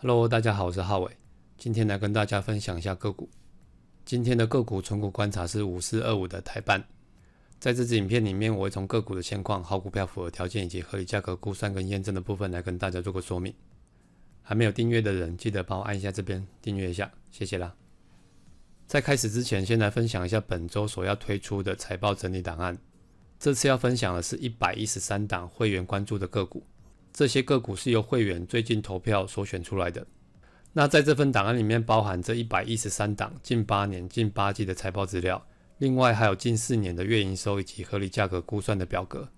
Hello，大家好，我是浩伟，今天来跟大家分享一下个股。今天的个股存股观察是五四二五的台办。在这支影片里面，我会从个股的现况、好股票符合条件以及合理价格估算跟验证的部分来跟大家做个说明。还没有订阅的人，记得帮我按一下这边订阅一下，谢谢啦。在开始之前，先来分享一下本周所要推出的财报整理档案。这次要分享的是一百一十三档会员关注的个股。这些个股是由会员最近投票所选出来的。那在这份档案里面，包含这一百一十三档近八年、近八季的财报资料，另外还有近四年的月营收以及合理价格估算的表格。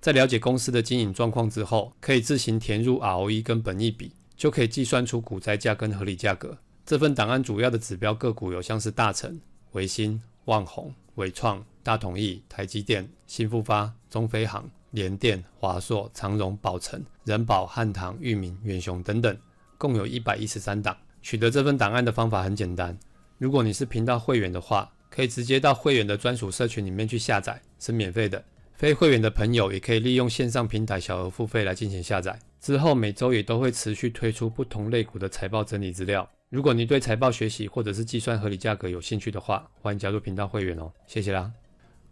在了解公司的经营状况之后，可以自行填入 ROE 跟本益比，就可以计算出股灾价跟合理价格。这份档案主要的指标个股有像是大成、维新、万宏、伟创、大同益、台积电、新复发、中飞航。联电、华硕、长荣、宝城、人保、汉唐、裕民、远雄等等，共有一百一十三档。取得这份档案的方法很简单，如果你是频道会员的话，可以直接到会员的专属社群里面去下载，是免费的。非会员的朋友也可以利用线上平台小额付费来进行下载。之后每周也都会持续推出不同类股的财报整理资料。如果你对财报学习或者是计算合理价格有兴趣的话，欢迎加入频道会员哦。谢谢啦。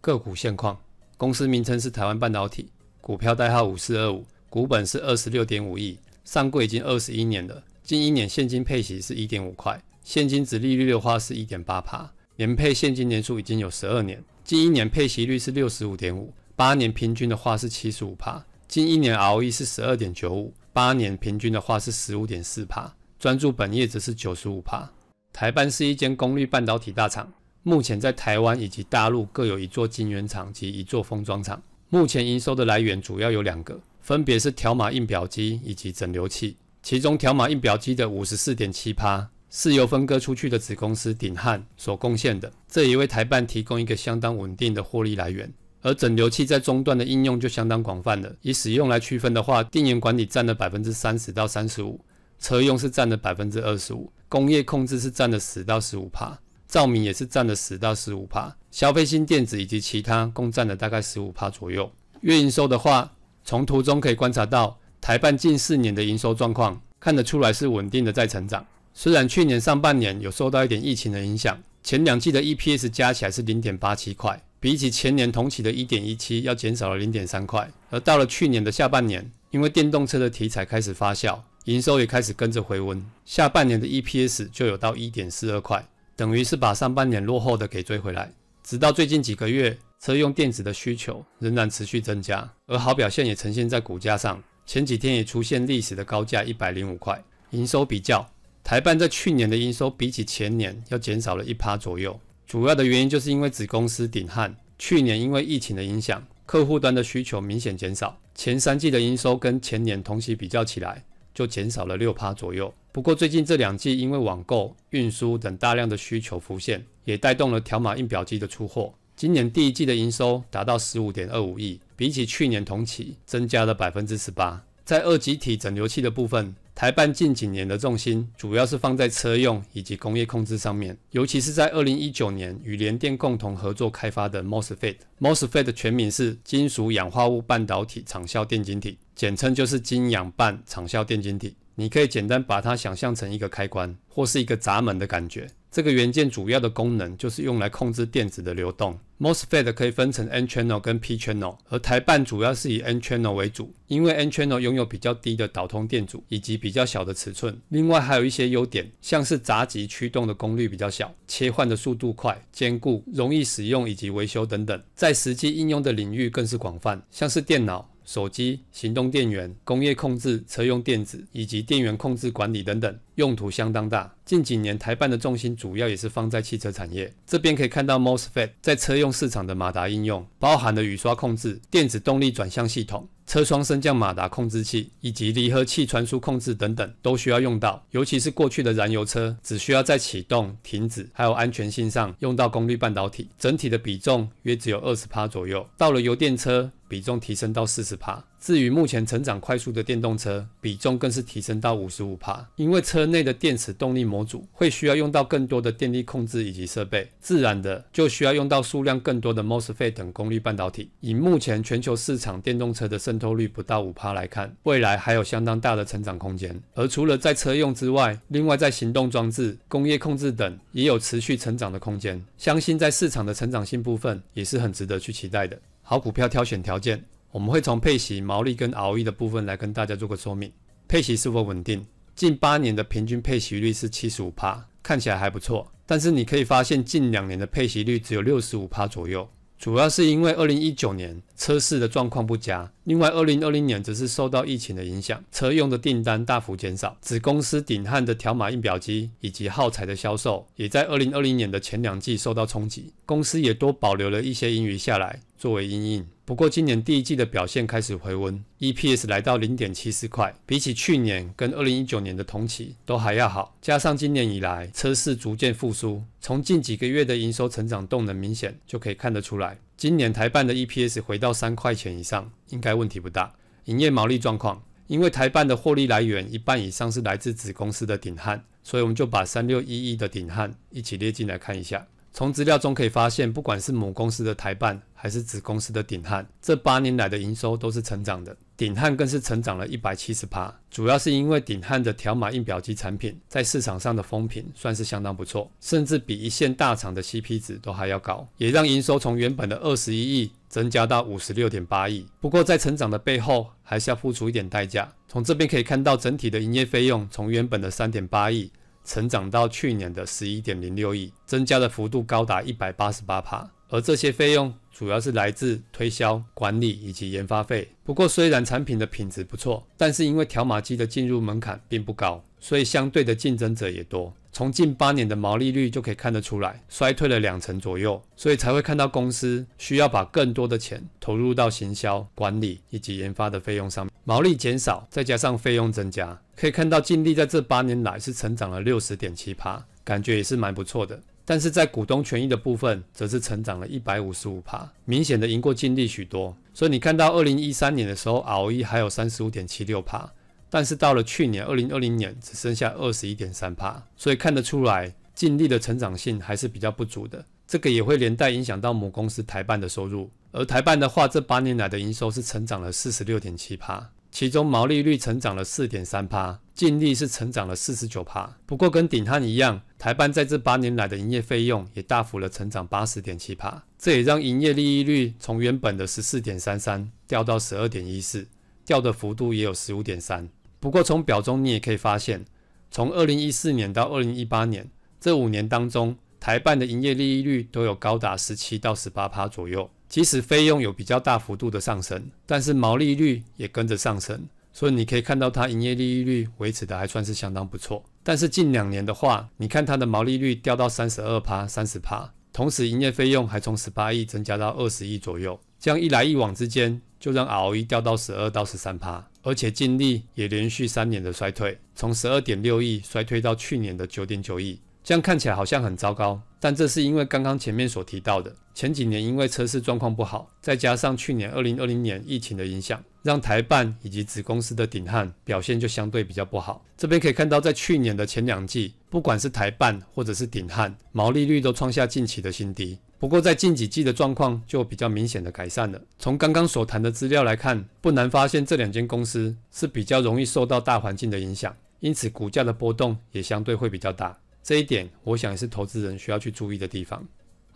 个股现况。公司名称是台湾半导体，股票代号五四二五，股本是二十六点五亿，上柜已经二十一年了。近一年现金配息是一点五块，现金值利率的话是一点八帕，年配现金年数已经有十二年。近一年配息率是六十五点五，八年平均的话是七十五帕。近一年 ROE 是十二点九五，八年平均的话是十五点四帕，专注本业则是九十五帕。台办是一间功率半导体大厂。目前在台湾以及大陆各有一座晶圆厂及一座封装厂。目前营收的来源主要有两个，分别是条码印表机以及整流器。其中条码印表机的五十四点七帕是由分割出去的子公司鼎汉所贡献的，这也为台办提供一个相当稳定的获利来源。而整流器在中段的应用就相当广泛了。以使用来区分的话，电源管理占了百分之三十到三十五，车用是占了百分之二十五，工业控制是占了十到十五帕。照明也是占了十到十五帕，消费性电子以及其他共占了大概十五帕左右。月营收的话，从图中可以观察到台办近四年的营收状况，看得出来是稳定的在成长。虽然去年上半年有受到一点疫情的影响，前两季的 EPS 加起来是零点八七块，比起前年同期的一点一七，要减少了零点三块。而到了去年的下半年，因为电动车的题材开始发酵，营收也开始跟着回温，下半年的 EPS 就有到一点四二块。等于是把上半年落后的给追回来，直到最近几个月，车用电子的需求仍然持续增加，而好表现也呈现在股价上。前几天也出现历史的高价，一百零五块。营收比较，台办在去年的营收比起前年要减少了一趴左右，主要的原因就是因为子公司顶汉去年因为疫情的影响，客户端的需求明显减少，前三季的营收跟前年同期比较起来。就减少了六趴左右。不过最近这两季因为网购、运输等大量的需求浮现，也带动了条码印表机的出货。今年第一季的营收达到十五点二五亿，比起去年同期增加了百分之十八。在二级体整流器的部分。台办近几年的重心主要是放在车用以及工业控制上面，尤其是在二零一九年与联电共同合作开发的 MOSFET。MOSFET 全名是金属氧化物半导体长效电晶体，简称就是金氧半长效电晶体。你可以简单把它想象成一个开关或是一个闸门的感觉。这个元件主要的功能就是用来控制电子的流动。MOSFET 可以分成 N channel 跟 P channel，而台半主要是以 N channel 为主，因为 N channel 拥有比较低的导通电阻以及比较小的尺寸。另外还有一些优点，像是闸极驱动的功率比较小、切换的速度快、坚固、容易使用以及维修等等，在实际应用的领域更是广泛，像是电脑。手机、行动电源、工业控制、车用电子以及电源控制管理等等用途相当大。近几年台办的重心主要也是放在汽车产业这边，可以看到 MOSFET 在车用市场的马达应用，包含了雨刷控制、电子动力转向系统、车窗升降马达控制器以及离合器传输控制等等都需要用到。尤其是过去的燃油车，只需要在启动、停止还有安全性上用到功率半导体，整体的比重约只有二十趴左右。到了油电车。比重提升到四十帕，至于目前成长快速的电动车比重更是提升到五十五帕，因为车内的电池动力模组会需要用到更多的电力控制以及设备，自然的就需要用到数量更多的 MOSFET 等功率半导体。以目前全球市场电动车的渗透率不到五帕来看，未来还有相当大的成长空间。而除了在车用之外，另外在行动装置、工业控制等也有持续成长的空间，相信在市场的成长性部分也是很值得去期待的。好股票挑选条件，我们会从配息、毛利跟 ROE 的部分来跟大家做个说明。配息是否稳定？近八年的平均配息率是七十五%，趴，看起来还不错。但是你可以发现，近两年的配息率只有六十五趴左右，主要是因为二零一九年。车市的状况不佳，另外，二零二零年则是受到疫情的影响，车用的订单大幅减少。子公司顶汉的条码印表机以及耗材的销售，也在二零二零年的前两季受到冲击。公司也多保留了一些盈余下来作为阴影。不过，今年第一季的表现开始回温，EPS 来到零点七四块，比起去年跟二零一九年的同期都还要好。加上今年以来车市逐渐复苏，从近几个月的营收成长动能明显就可以看得出来。今年台办的 EPS 回到三块钱以上，应该问题不大。营业毛利状况，因为台办的获利来源一半以上是来自子公司的鼎汉，所以我们就把三六一一的鼎汉一起列进来看一下。从资料中可以发现，不管是母公司的台办还是子公司的鼎汉，这八年来的营收都是成长的。鼎汉更是成长了一百七十趴，主要是因为鼎汉的条码印表机产品在市场上的风评算是相当不错，甚至比一线大厂的 CP 值都还要高，也让营收从原本的二十一亿增加到五十六点八亿。不过在成长的背后，还是要付出一点代价。从这边可以看到，整体的营业费用从原本的三点八亿成长到去年的十一点零六亿，增加的幅度高达一百八十八趴。而这些费用主要是来自推销、管理以及研发费。不过，虽然产品的品质不错，但是因为条码机的进入门槛并不高，所以相对的竞争者也多。从近八年的毛利率就可以看得出来，衰退了两成左右，所以才会看到公司需要把更多的钱投入到行销、管理以及研发的费用上。毛利减少，再加上费用增加，可以看到净利在这八年来是成长了六十点七趴，感觉也是蛮不错的。但是在股东权益的部分，则是成长了一百五十五帕，明显的赢过净利许多。所以你看到二零一三年的时候，ROE 还有三十五点七六帕，但是到了去年二零二零年，只剩下二十一点三帕。所以看得出来，净利的成长性还是比较不足的。这个也会连带影响到母公司台办的收入。而台办的话，这八年来的营收是成长了四十六点七帕。其中毛利率成长了四点三帕，净利是成长了四十九趴。不过跟鼎汉一样，台办在这八年来的营业费用也大幅了成长八十点七趴，这也让营业利益率从原本的十四点三三掉到十二点一四，掉的幅度也有十五点三。不过从表中你也可以发现，从二零一四年到二零一八年这五年当中，台办的营业利益率都有高达十七到十八趴左右。即使费用有比较大幅度的上升，但是毛利率也跟着上升，所以你可以看到它营业利润率维持的还算是相当不错。但是近两年的话，你看它的毛利率掉到三十二趴、三十趴，同时营业费用还从十八亿增加到二十亿左右，这样一来一往之间，就让 ROE 掉到十二到十三趴，而且净利也连续三年的衰退，从十二点六亿衰退到去年的九点九亿。这样看起来好像很糟糕，但这是因为刚刚前面所提到的，前几年因为车市状况不好，再加上去年二零二零年疫情的影响，让台办以及子公司的顶汉表现就相对比较不好。这边可以看到，在去年的前两季，不管是台办或者是顶汉，毛利率都创下近期的新低。不过在近几季的状况就比较明显的改善了。从刚刚所谈的资料来看，不难发现这两间公司是比较容易受到大环境的影响，因此股价的波动也相对会比较大。这一点，我想也是投资人需要去注意的地方。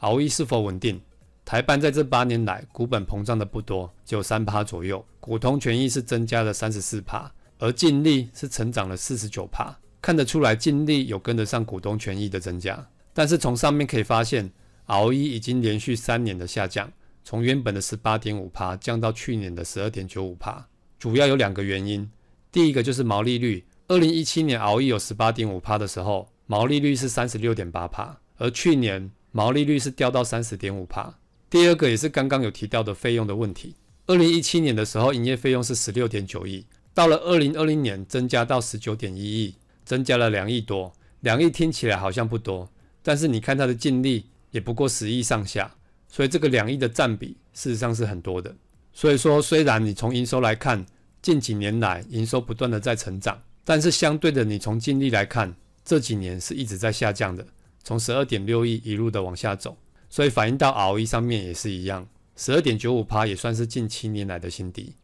ROE 是否稳定？台办在这八年来股本膨胀的不多，只有三趴左右；股东权益是增加了三十四趴，而净利是成长了四十九趴。看得出来净利有跟得上股东权益的增加。但是从上面可以发现，ROE 已经连续三年的下降，从原本的十八点五趴降到去年的十二点九五趴。主要有两个原因，第一个就是毛利率，二零一七年 ROE 有十八点五趴的时候。毛利率是三十六点八帕，而去年毛利率是掉到三十点五帕。第二个也是刚刚有提到的费用的问题。二零一七年的时候，营业费用是十六点九亿，到了二零二零年增加到十九点一亿，增加了两亿多。两亿听起来好像不多，但是你看它的净利也不过十亿上下，所以这个两亿的占比事实上是很多的。所以说，虽然你从营收来看，近几年来营收不断的在成长，但是相对的，你从净利来看，这几年是一直在下降的，从十二点六亿一路的往下走，所以反映到 ROE 上面也是一样，十二点九五趴也算是近七年来的新低。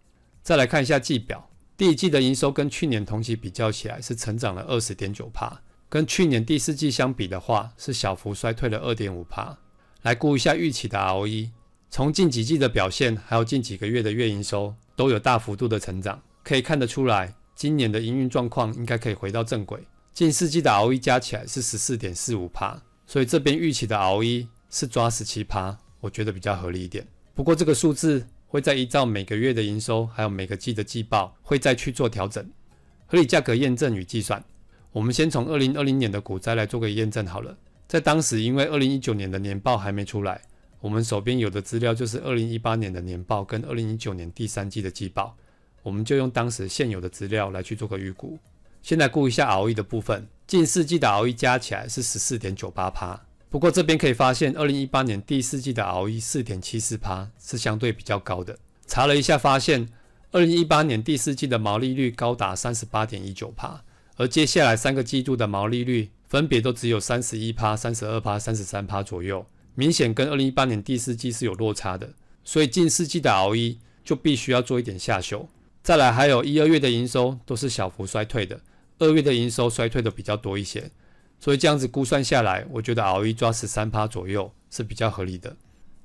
再来看一下季表，第一季的营收跟去年同期比较起来是成长了二十点九趴，跟去年第四季相比的话是小幅衰退了二点五趴。来估一下预期的 ROE，从近几季的表现，还有近几个月的月营收都有大幅度的成长，可以看得出来，今年的营运状况应该可以回到正轨。近四季的 ROE 加起来是十四点四五趴，所以这边预期的 ROE 是抓十七趴，我觉得比较合理一点。不过这个数字会再依照每个月的营收，还有每个季的季报，会再去做调整。合理价格验证与计算，我们先从二零二零年的股灾来做个验证好了。在当时，因为二零一九年的年报还没出来，我们手边有的资料就是二零一八年的年报跟二零一九年第三季的季报，我们就用当时现有的资料来去做个预估。先来估一下 ROE 的部分，近四季的 ROE 加起来是十四点九八趴。不过这边可以发现，二零一八年第四季的 ROE 四点七四趴是相对比较高的。查了一下，发现二零一八年第四季的毛利率高达三十八点一九趴，而接下来三个季度的毛利率分别都只有三十一趴、三十二趴、三十三趴左右，明显跟二零一八年第四季是有落差的。所以近四季的 ROE 就必须要做一点下修。再来，还有一二月的营收都是小幅衰退的。二月的营收衰退的比较多一些，所以这样子估算下来，我觉得熬一抓十三趴左右是比较合理的。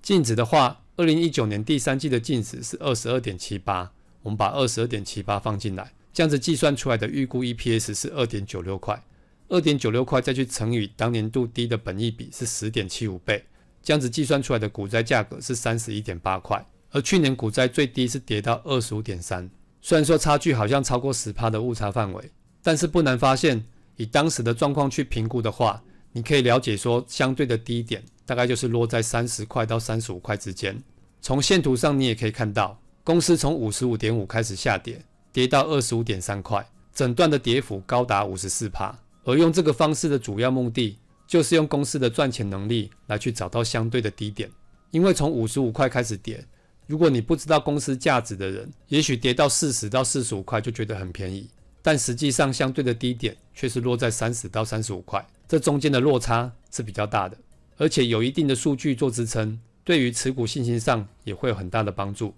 净值的话，二零一九年第三季的净值是二十二点七八，我们把二十二点七八放进来，这样子计算出来的预估 EPS 是二点九六块，二点九六块再去乘以当年度低的本益比是十点七五倍，这样子计算出来的股灾价格是三十一点八块，而去年股灾最低是跌到二十五点三，虽然说差距好像超过十趴的误差范围。但是不难发现，以当时的状况去评估的话，你可以了解说，相对的低点大概就是落在三十块到三十五块之间。从线图上你也可以看到，公司从五十五点五开始下跌，跌到二十五点三块，整段的跌幅高达五十四帕。而用这个方式的主要目的，就是用公司的赚钱能力来去找到相对的低点。因为从五十五块开始跌，如果你不知道公司价值的人，也许跌到四十到四十五块就觉得很便宜。但实际上，相对的低点却是落在三十到三十五块，这中间的落差是比较大的，而且有一定的数据做支撑，对于持股信心上也会有很大的帮助。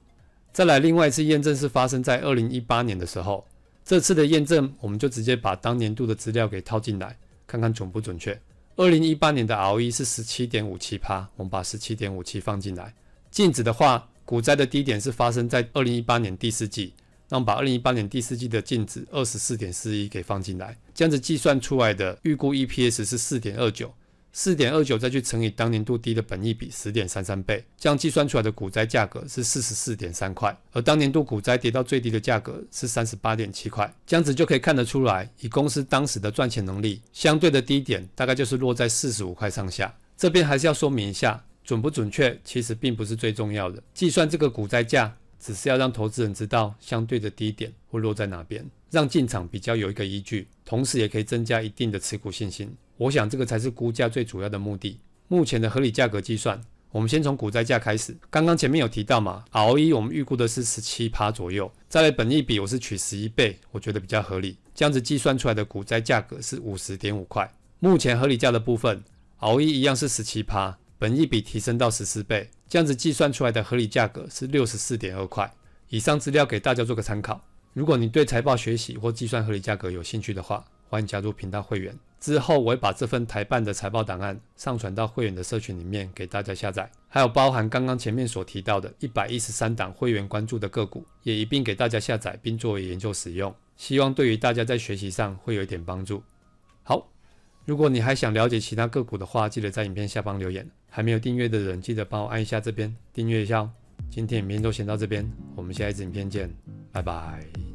再来另外一次验证是发生在二零一八年的时候，这次的验证我们就直接把当年度的资料给套进来，看看准不准确。二零一八年的 ROE 是十七点五七趴，我们把十七点五七放进来，净值的话，股灾的低点是发生在二零一八年第四季。那我们把二零一八年第四季的净值二十四点四一给放进来，这样子计算出来的预估 EPS 是四点二九，四点二九再去乘以当年度低的本益比十点三三倍，这样计算出来的股灾价格是四十四点三块，而当年度股灾跌到最低的价格是三十八点七块，这样子就可以看得出来，以公司当时的赚钱能力，相对的低点大概就是落在四十五块上下。这边还是要说明一下，准不准确其实并不是最重要的，计算这个股灾价。只是要让投资人知道相对的低点会落在哪边，让进场比较有一个依据，同时也可以增加一定的持股信心。我想这个才是估价最主要的目的。目前的合理价格计算，我们先从股灾价开始。刚刚前面有提到嘛，ROE 我们预估的是十七趴左右，再来本益比我是取十一倍，我觉得比较合理。这样子计算出来的股灾价格是五十点五块。目前合理价的部分，ROE 一样是十七趴，本益比提升到十四倍。这样子计算出来的合理价格是六十四点二块。以上资料给大家做个参考。如果你对财报学习或计算合理价格有兴趣的话，欢迎加入频道会员。之后我会把这份台办的财报档案上传到会员的社群里面给大家下载，还有包含刚刚前面所提到的一百一十三档会员关注的个股，也一并给大家下载并作为研究使用。希望对于大家在学习上会有一点帮助。好，如果你还想了解其他个股的话，记得在影片下方留言。还没有订阅的人，记得帮我按一下这边订阅一下哦。今天影片就先到这边，我们下一次影片见，拜拜。